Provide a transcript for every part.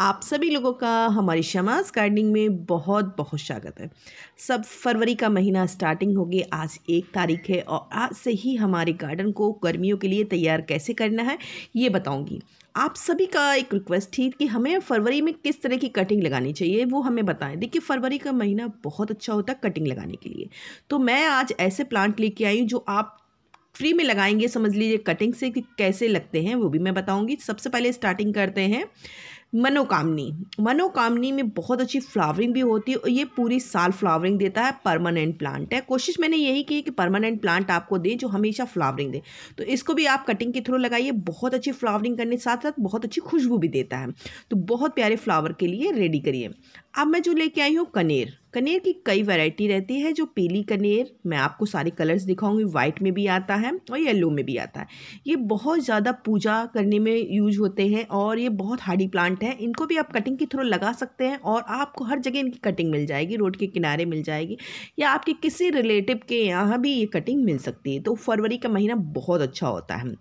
आप सभी लोगों का हमारी शमाज गार्डनिंग में बहुत बहुत स्वागत है सब फरवरी का महीना स्टार्टिंग होगी आज एक तारीख है और आज से ही हमारे गार्डन को गर्मियों के लिए तैयार कैसे करना है ये बताऊंगी आप सभी का एक रिक्वेस्ट थी कि हमें फरवरी में किस तरह की कटिंग लगानी चाहिए वो हमें बताएं देखिए फरवरी का महीना बहुत अच्छा होता है कटिंग लगाने के लिए तो मैं आज ऐसे प्लांट लेके आई हूँ जो आप फ्री में लगाएंगे समझ लीजिए कटिंग से कि कैसे लगते हैं वो भी मैं बताऊंगी सबसे पहले स्टार्टिंग करते हैं मनोकामनी मनोकामनी में बहुत अच्छी फ्लावरिंग भी होती है और ये पूरी साल फ्लावरिंग देता है परमानेंट प्लांट है कोशिश मैंने यही की कि परमानेंट प्लांट आपको दे जो हमेशा फ्लावरिंग दे तो इसको भी आप कटिंग के थ्रू लगाइए बहुत अच्छी फ्लावरिंग करने के साथ साथ बहुत अच्छी खुशबू भी देता है तो बहुत प्यारे फ्लावर के लिए रेडी करिए अब मैं जो लेके आई हूँ कनेर कनेर की कई वैरायटी रहती है जो पीली कनेर मैं आपको सारे कलर्स दिखाऊंगी वाइट में भी आता है और येलो में भी आता है ये बहुत ज़्यादा पूजा करने में यूज होते हैं और ये बहुत हार्डी प्लांट है इनको भी आप कटिंग के थ्रू लगा सकते हैं और आपको हर जगह इनकी कटिंग मिल जाएगी रोड के किनारे मिल जाएगी या आपके किसी रिलेटिव के यहाँ भी ये कटिंग मिल सकती है तो फरवरी का महीना बहुत अच्छा होता है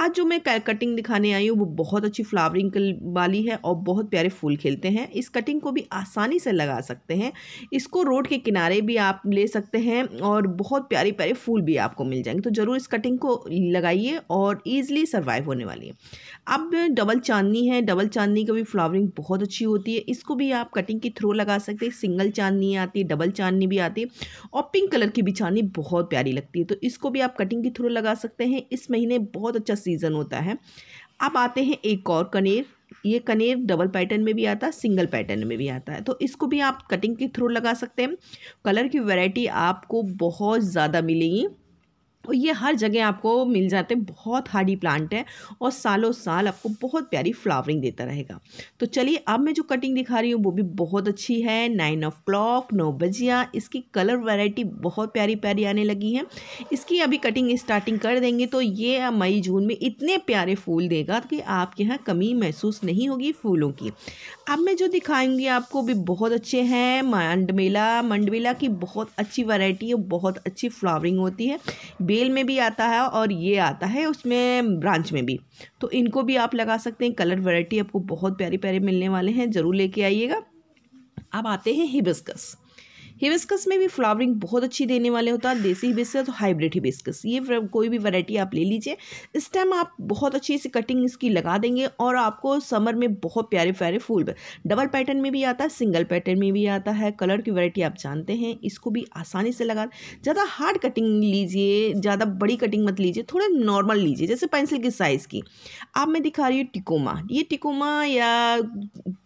आज जो मैं कटिंग दिखाने आई हूँ वो बहुत अच्छी फ्लावरिंग वाली है और बहुत प्यारे फूल खिलते हैं इस कटिंग को भी आसानी से लगा सकते हैं इसको रोड के किनारे भी आप ले सकते हैं और बहुत प्यारे प्यारे फूल भी आपको मिल जाएंगे तो ज़रूर इस कटिंग को लगाइए और ईजिली सर्वाइव होने वाली है अब डबल चांदनी है डबल चांदनी का भी फ्लावरिंग बहुत अच्छी होती है इसको भी आप कटिंग के थ्रू लगा सकते हैं सिंगल चांदनी आती है डबल चांदनी भी आती है और पिंक कलर की भी चांदनी बहुत प्यारी लगती है तो इसको भी आप कटिंग के थ्रू लगा सकते हैं इस महीने बहुत अच्छा सीज़न होता है अब आते हैं एक और कनेर ये कनेर डबल पैटर्न में भी आता है सिंगल पैटर्न में भी आता है तो इसको भी आप कटिंग के थ्रू लगा सकते हैं कलर की वैरायटी आपको बहुत ज़्यादा मिलेगी और तो ये हर जगह आपको मिल जाते हैं बहुत हार्डी प्लांट है और सालों साल आपको बहुत प्यारी फ्लावरिंग देता रहेगा तो चलिए अब मैं जो कटिंग दिखा रही हूँ वो भी बहुत अच्छी है नाइन ओ क्लॉक नौ बजिया इसकी कलर वैरायटी बहुत प्यारी प्यारी आने लगी है इसकी अभी कटिंग स्टार्टिंग कर देंगे तो ये मई जून में इतने प्यारे फूल देगा कि आपके यहाँ कमी महसूस नहीं होगी फूलों की अब मैं जो दिखाऊँगी आपको भी बहुत अच्छे हैं मंडमेला मंडमेला की बहुत अच्छी वरायटी है बहुत अच्छी फ्लावरिंग होती है वेल में भी आता है और ये आता है उसमें ब्रांच में भी तो इनको भी आप लगा सकते हैं कलर वैरायटी आपको बहुत प्यारे प्यारे मिलने वाले हैं ज़रूर लेके आइएगा अब आते हैं हिबिस्कस हिबिस्कस में भी फ्लावरिंग बहुत अच्छी देने वाले होता है देसी हिबिस्कस और हाइब्रिड हिबिस्कस ये कोई भी वैरायटी आप ले लीजिए इस टाइम आप बहुत अच्छी सी कटिंग इसकी लगा देंगे और आपको समर में बहुत प्यारे प्यारे फूल डबल पैटर्न में भी आता है सिंगल पैटर्न में भी आता है कलर की वैरायटी आप जानते हैं इसको भी आसानी से लगा ज़्यादा हार्ड कटिंग लीजिए ज़्यादा बड़ी कटिंग मत लीजिए थोड़ा नॉर्मल लीजिए जैसे पेंसिल की साइज़ की आप मैं दिखा रही हूँ टिकोमा ये टिकोमा या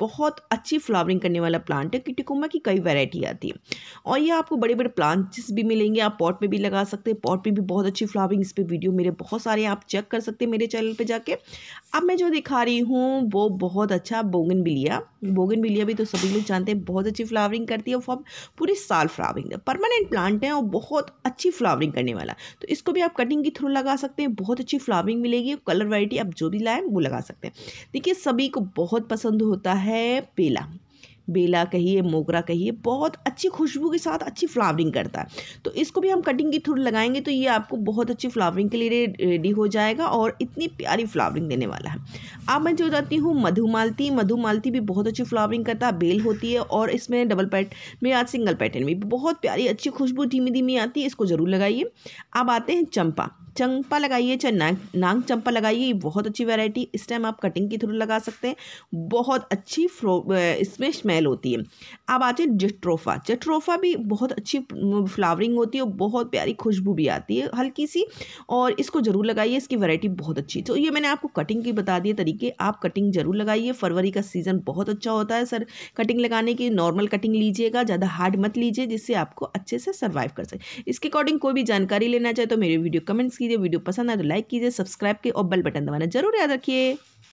बहुत अच्छी फ्लावरिंग करने वाला प्लांट है कि टिकोमा की कई वैरायटी आती है और ये आपको बड़े बड़े प्लांट्स भी मिलेंगे आप पॉट में भी लगा सकते हैं पॉट में भी बहुत अच्छी फ्लावरिंग इस पर वीडियो मेरे बहुत सारे आप चेक कर सकते हैं मेरे चैनल पर जाके अब मैं जो दिखा रही हूँ वो बहुत अच्छा बोगन बिलिया बोगन बिलिया भी तो सभी लोग जानते हैं बहुत अच्छी फ्लावरिंग करती है और पूरे साल फ्लावरिंग परमानेंट प्लांट है और बहुत अच्छी फ्लावरिंग करने वाला तो इसको भी आप कटिंग के थ्रू लगा सकते हैं बहुत अच्छी फ्लावरिंग मिलेगी कलर वैरायटी आप जो भी लाएँ वो लगा सकते हैं देखिए सभी को बहुत पसंद होता है पेला बेला कहिए मोगरा कहिए बहुत अच्छी खुशबू के साथ अच्छी फ्लावरिंग करता है तो इसको भी हम कटिंग के थ्रू लगाएंगे तो ये आपको बहुत अच्छी फ्लावरिंग के लिए रेडी हो जाएगा और इतनी प्यारी फ्लावरिंग देने वाला है अब मैं जो जाती हूँ मधुमालती मधुमालती भी बहुत अच्छी फ्लावरिंग करता है बेल होती है और इसमें डबल पैट में या सिंगल पैटर्न में बहुत प्यारी अच्छी खुशबू धीमी धीमी आती है इसको ज़रूर लगाइए अब आते हैं चंपा चंपा लगाइए चाहे नाग नाग चंपा लगाइए ये बहुत अच्छी वैरायटी इस टाइम आप कटिंग के थ्रू लगा सकते हैं बहुत अच्छी फ्लो इसमें स्मेल स्मेल होती है अब आते हैं जट्रोफा जट्रोफा भी बहुत अच्छी फ्लावरिंग होती है और बहुत प्यारी खुशबू भी आती है हल्की सी और इसको ज़रूर लगाइए इसकी वैरायटी बहुत अच्छी तो ये मैंने आपको कटिंग की बता दिए तरीके आप कटिंग ज़रूर लगाइए फरवरी का सीज़न बहुत अच्छा होता है सर कटिंग लगाने की नॉर्मल कटिंग लीजिएगा ज़्यादा हार्ड मत लीजिए जिससे आपको अच्छे से सर्वाइव कर सके इसके अकॉर्डिंग कोई भी जानकारी लेना चाहे तो मेरे वीडियो कमेंट्स कीजिए वीडियो पसंद आए तो लाइक कीजिए सब्सक्राइब के और बेल बटन दबाना जरूर याद रखिए